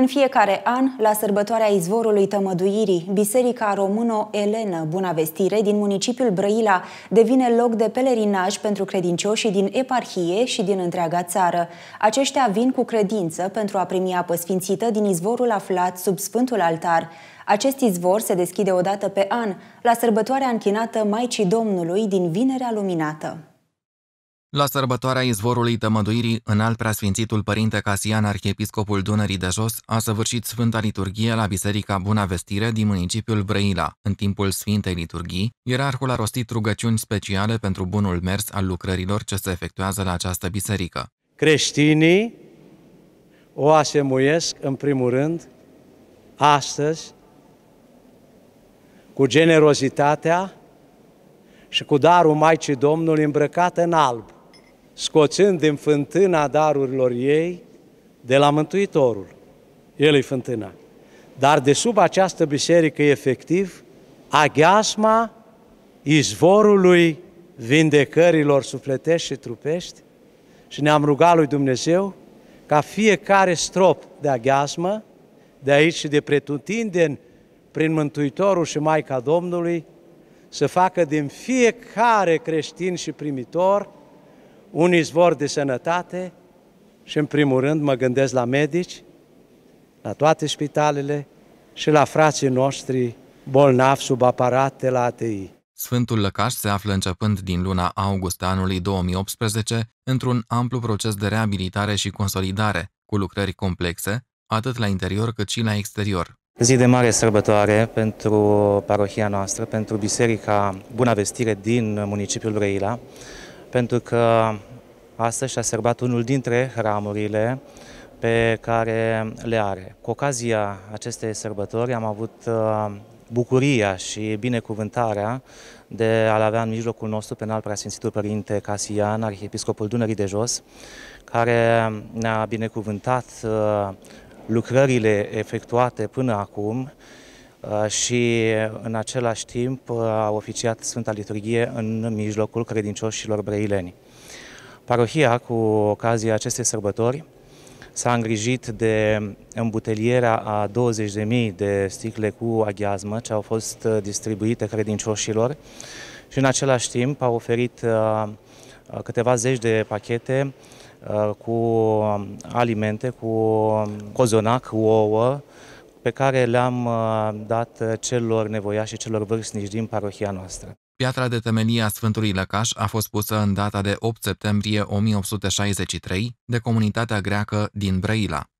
În fiecare an, la sărbătoarea izvorului tămăduirii, Biserica română elenă Bunavestire din municipiul Brăila devine loc de pelerinaj pentru credincioșii din eparhie și din întreaga țară. Aceștia vin cu credință pentru a primi apă sfințită din izvorul aflat sub Sfântul Altar. Acest izvor se deschide odată pe an, la sărbătoarea închinată Maicii Domnului din Vinerea Luminată. La sărbătoarea izvorului tămăduirii, al preasfințitul părinte Casian, arhiepiscopul Dunării de Jos, a săvârșit Sfânta Liturghie la Biserica Buna Vestire din municipiul Brăila. În timpul Sfintei Liturghii, ierarhul a rostit rugăciuni speciale pentru bunul mers al lucrărilor ce se efectuează la această biserică. Creștinii o asemuiesc, în primul rând, astăzi, cu generozitatea și cu darul Maicii Domnului îmbrăcat în alb scoțând din fântâna darurilor ei de la Mântuitorul. El e fântâna. Dar de sub această biserică, efectiv, aghiasma izvorului vindecărilor sufletești și trupești și ne-am rugat lui Dumnezeu ca fiecare strop de aghiasmă, de aici și de pretutindeni, prin Mântuitorul și Maica Domnului, să facă din fiecare creștin și primitor un izvor de sănătate și, în primul rând, mă gândesc la medici, la toate spitalele și la frații noștri bolnavi sub aparate la ATI. Sfântul Lăcaș se află începând din luna august anului 2018 într-un amplu proces de reabilitare și consolidare, cu lucrări complexe, atât la interior cât și la exterior. Zi de mare sărbătoare pentru parohia noastră, pentru Biserica Buna Vestire din municipiul Brăila, pentru că astăzi și-a sărbat unul dintre hramurile pe care le are. Cu ocazia acestei sărbători am avut uh, bucuria și binecuvântarea de a-l avea în mijlocul nostru pe înalt preasfințitul părinte Casian, arhiepiscopul Dunării de Jos, care ne-a binecuvântat uh, lucrările efectuate până acum Uh, și în același timp uh, a oficiat Sfânta Liturghie în mijlocul credincioșilor breileni. Parohia, cu ocazia acestei sărbători, s-a îngrijit de îmbutelierea a 20.000 de sticle cu aghiazmă ce au fost uh, distribuite credincioșilor și în același timp a oferit câteva zeci de pachete cu um, alimente, cu um, cozonac, cu ouă, pe care le-am uh, dat celor nevoiași și celor vârstnici din parohia noastră. Piatra de temelie a Sfântului Lăcaș a fost pusă în data de 8 septembrie 1863 de comunitatea greacă din Brăila.